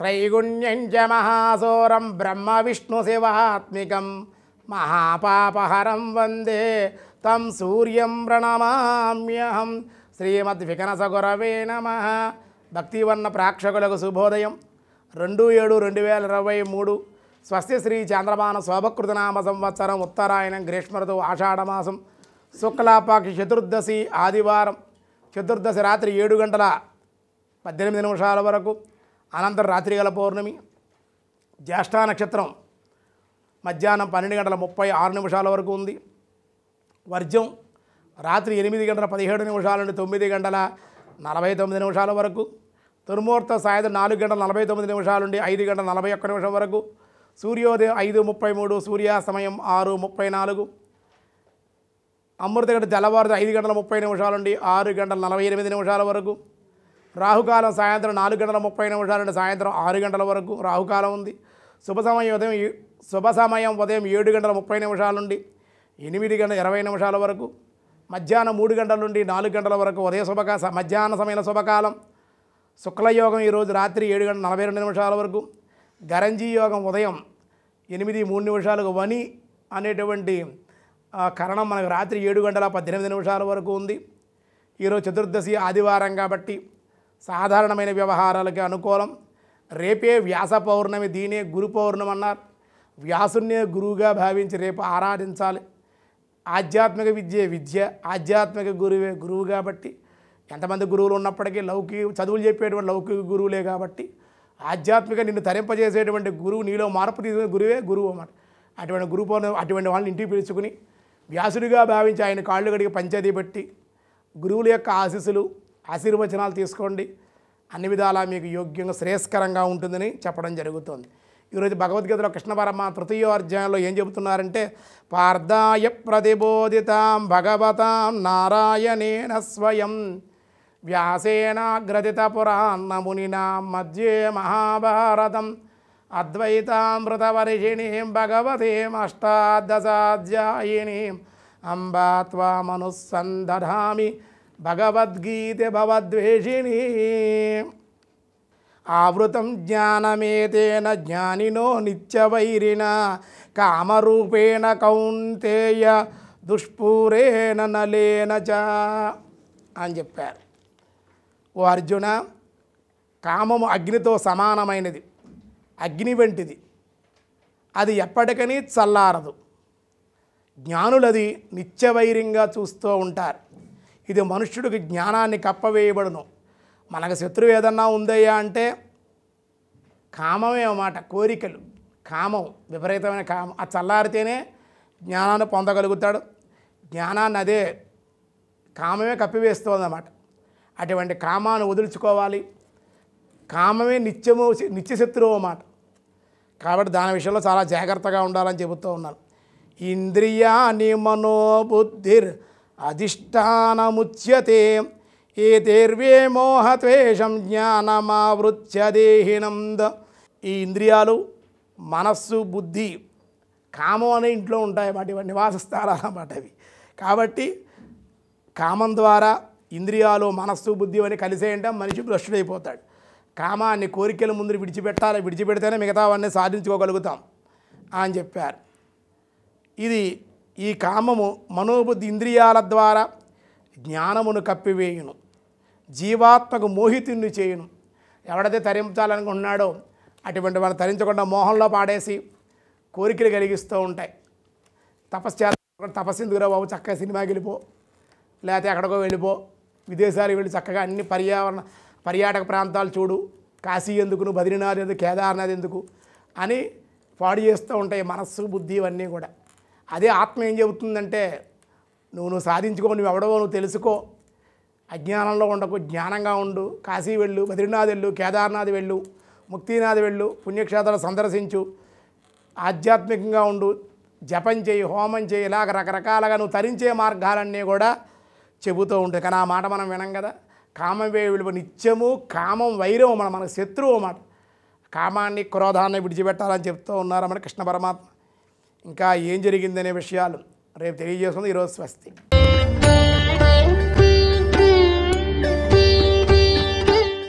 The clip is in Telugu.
బ్రహ్మ విష్ణు శివాత్మికం మహాపాపహరం వందే తం సూర్యం ప్రణమామ్యహం శ్రీమద్వికనసగురవే నమ భక్తివర్ణ ప్రేక్షకులకు శుభోదయం రెండు ఏడు రెండు వేల ఇరవై మూడు స్వస్తి శ్రీ చంద్రమాన శోభకృతనామ సంవత్సరం ఉత్తరాయణం గ్రీష్మరుతు ఆషాఢమాసం శుక్లాపాక్షి చతుర్దశి ఆదివారం చతుర్దశి రాత్రి ఏడు గంటల పద్దెనిమిది నిమిషాల వరకు అనంతరం రాత్రి గల పౌర్ణమి జ్యేష్ఠా నక్షత్రం మధ్యాహ్నం పన్నెండు గంటల ముప్పై ఆరు నిమిషాల వరకు ఉంది వర్జం రాత్రి ఎనిమిది గంటల పదిహేడు నిమిషాల నుండి తొమ్మిది గంటల నలభై తొమ్మిది నిమిషాల వరకు దుర్ముహూర్తం సాయంత్రం నాలుగు గంటల నలభై తొమ్మిది నిమిషాల నుండి ఐదు గంటల నలభై ఒక్క నిమిషం వరకు సూర్యోదయం ఐదు ముప్పై మూడు సూర్యాస్తమయం ఆరు ముప్పై నాలుగు అమృత గంట ఐదు గంటల ముప్పై నిమిషాల నుండి ఆరు గంటల నలభై ఎనిమిది నిమిషాల వరకు రాహుకాలం సాయంత్రం నాలుగు గంటల ముప్పై నిమిషాల నుండి సాయంత్రం ఆరు గంటల వరకు రాహుకాలం ఉంది శుభ సమయం ఉదయం శుభ సమయం ఉదయం ఏడు గంటల ముప్పై నిమిషాల నుండి ఎనిమిది గంటల ఇరవై నిమిషాల వరకు మధ్యాహ్నం మూడు గంటల నుండి నాలుగు గంటల వరకు ఉదయ శుభకాల మధ్యాహ్న సమయంలో శుభకాలం శుక్లయోగం ఈరోజు రాత్రి ఏడు గంటల నలభై రెండు నిమిషాల వరకు గరంజీ యోగం ఉదయం ఎనిమిది మూడు నిమిషాలకు వని అనేటువంటి కరణం మనకు రాత్రి ఏడు గంటల పద్దెనిమిది నిమిషాల వరకు ఉంది ఈరోజు చతుర్దశి ఆదివారం కాబట్టి సాధారణమైన వ్యవహారాలకి అనుకూలం రేపే వ్యాస పౌర్ణమి దీనే గురు పౌర్ణమి అన్నారు వ్యాసునే గురువుగా భావించి రేపు ఆరాధించాలి ఆధ్యాత్మిక విద్య విద్య ఆధ్యాత్మిక గురువే గురువు కాబట్టి ఎంతమంది గురువులు ఉన్నప్పటికీ లౌకిక చదువులు చెప్పేటువంటి లౌకిక గురువులే కాబట్టి ఆధ్యాత్మిక నిన్ను తరింపజేసేటువంటి గురువు నీలో మార్పు తీసుకునే గురువే గురువు అన్నమాట అటువంటి గురువు అటువంటి వాళ్ళని ఇంటికి పిలుచుకుని వ్యాసుడిగా భావించి ఆయన కాళ్ళు గడిగి పంచాది పెట్టి గురువుల యొక్క ఆశీస్సులు ఆశీర్వచనాలు తీసుకోండి అన్ని విధాలా మీకు యోగ్యంగా శ్రేయస్కరంగా ఉంటుందని చెప్పడం జరుగుతుంది ఈరోజు భగవద్గీతలో కృష్ణ పరమ తృతీయ అధ్యాయంలో ఏం చెబుతున్నారంటే పార్థాయ ప్రతిబోధితాం భగవతాం నారాయణేన స్వయం వ్యాసేనాగ్రథిత పురాణమునినా మధ్యే మహాభారతం అద్వైతామృతవర్షిణీం భగవతీం అష్టాదశాధ్యాయినీం అంబా త్వామనుసందధామి భగవద్గీత భవద్వేషిణి ఆవృతం జ్ఞానమేతేన జ్ఞానినో నిత్యవైరిణ కామరూపేణ కౌంతేయ దుష్పూరేణ నలేన చ అని చెప్పారు ఓ అర్జున కామము అగ్నితో సమానమైనది అగ్ని వంటిది అది ఎప్పటికని చల్లారదు జ్ఞానులది నిత్యవైరింగా చూస్తూ ఉంటారు ఇది మనుష్యుడికి జ్ఞానాన్ని కప్పవేయబడును మనకు శత్రువు ఏదన్నా ఉందయ్యా అంటే కామమే అన్నమాట కోరికలు కామం విపరీతమైన కామం ఆ చల్లారితేనే జ్ఞానాన్ని పొందగలుగుతాడు జ్ఞానాన్ని అదే కామమే కప్పివేస్తుందన్నమాట అటువంటి కామాన్ని వదులుచుకోవాలి కామమే నిత్యము నిత్యశత్రువు అన్నమాట కాబట్టి దాని విషయంలో చాలా జాగ్రత్తగా ఉండాలని చెబుతూ ఉన్నాను ఇంద్రియాని మనోబుద్ధిర్ అధిష్టానముచ్యతే ఏతేర్వే మోహత్వేషం జ్ఞానమావృత్య దేహినంద ఈ ఇంద్రియాలు మనస్సు బుద్ధి కామం అనే ఇంట్లో ఉంటాయి వాటి నివాస స్థానాలు అన్నమాట అవి కాబట్టి కామం ద్వారా ఇంద్రియాలు మనస్సు బుద్ధి అని కలిసేయంటే మనిషి భ్రష్టుడైపోతాడు కామాన్ని కోరికల ముందు విడిచిపెట్టాలి విడిచిపెడితేనే మిగతావన్నీ సాధించుకోగలుగుతాం అని చెప్పారు ఇది ఈ కామము మనోబుద్ధి ఇంద్రియాల ద్వారా జ్ఞానమును కప్పివేయును జీవాత్మకు మోహితుని చేయును ఎవడైతే తరించాలనుకున్నాడో అటువంటి వాళ్ళు తరించకుండా మోహంలో పాడేసి కోరికలు కలిగిస్తూ ఉంటాయి తపస్చేత తపస్సుని తపస్సిందుకురా బాబు చక్కగా సినిమాకి వెళ్ళిపో లేకపోతే ఎక్కడికో వెళ్ళిపో విదేశాలకు వెళ్ళి చక్కగా అన్ని పర్యావరణ పర్యాటక ప్రాంతాలు చూడు కాశీ ఎందుకును బద్రీనాథ్ ఎందుకు కేదార్నాథ్ ఎందుకు అని పాడు చేస్తూ ఉంటాయి మనస్సు బుద్ధి ఇవన్నీ కూడా అదే ఆత్మ ఏం చెబుతుందంటే నువ్వు నువ్వు సాధించుకో నువ్వు ఎవడవో నువ్వు తెలుసుకో అజ్ఞానంలో ఉండకు జ్ఞానంగా ఉండు కాశీ వెళ్ళు బద్రీనాథ్ వెళ్ళు కేదార్నాథ్ వెళ్ళు ముక్తినాథ్ వెళ్ళు పుణ్యక్షేత్రాలు సందర్శించు ఆధ్యాత్మికంగా ఉండు జపం చేయి హోమం చేయి ఇలాగ రకరకాలుగా నువ్వు తరించే మార్గాలన్నీ కూడా చెబుతూ ఉంటాయి కానీ ఆ మాట మనం వినం కదా కామం విలువ నిత్యము కామం వైరం మన మనకు శత్రువు మాట కామాన్ని క్రోధాన్ని విడిచిపెట్టాలని చెప్తూ ఉన్నారు మన కృష్ణ పరమాత్మ ఇంకా ఏం జరిగిందనే విషయాలు రేపు తెలియజేస్తుంది ఈరోజు స్వస్తి